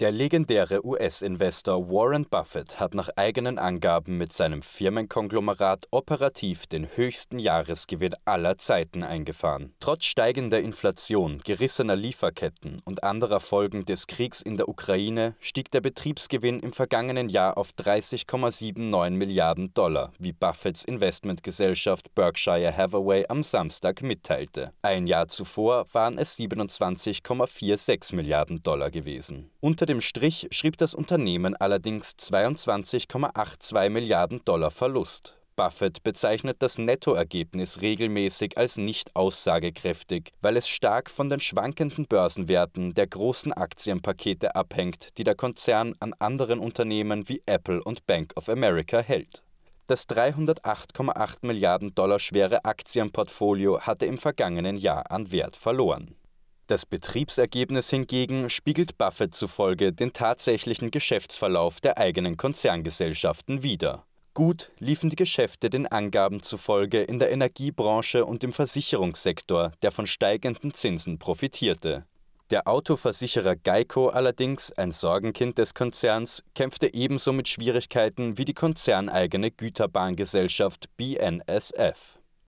Der legendäre US-Investor Warren Buffett hat nach eigenen Angaben mit seinem Firmenkonglomerat operativ den höchsten Jahresgewinn aller Zeiten eingefahren. Trotz steigender Inflation, gerissener Lieferketten und anderer Folgen des Kriegs in der Ukraine stieg der Betriebsgewinn im vergangenen Jahr auf 30,79 Milliarden Dollar, wie Buffetts Investmentgesellschaft Berkshire Hathaway am Samstag mitteilte. Ein Jahr zuvor waren es 27,46 Milliarden Dollar gewesen. Unter dem Strich schrieb das Unternehmen allerdings 22,82 Milliarden Dollar Verlust. Buffett bezeichnet das Nettoergebnis regelmäßig als nicht aussagekräftig, weil es stark von den schwankenden Börsenwerten der großen Aktienpakete abhängt, die der Konzern an anderen Unternehmen wie Apple und Bank of America hält. Das 308,8 Milliarden Dollar schwere Aktienportfolio hatte im vergangenen Jahr an Wert verloren. Das Betriebsergebnis hingegen spiegelt Buffett zufolge den tatsächlichen Geschäftsverlauf der eigenen Konzerngesellschaften wider. Gut liefen die Geschäfte den Angaben zufolge in der Energiebranche und im Versicherungssektor, der von steigenden Zinsen profitierte. Der Autoversicherer Geico allerdings, ein Sorgenkind des Konzerns, kämpfte ebenso mit Schwierigkeiten wie die konzerneigene Güterbahngesellschaft BNSF.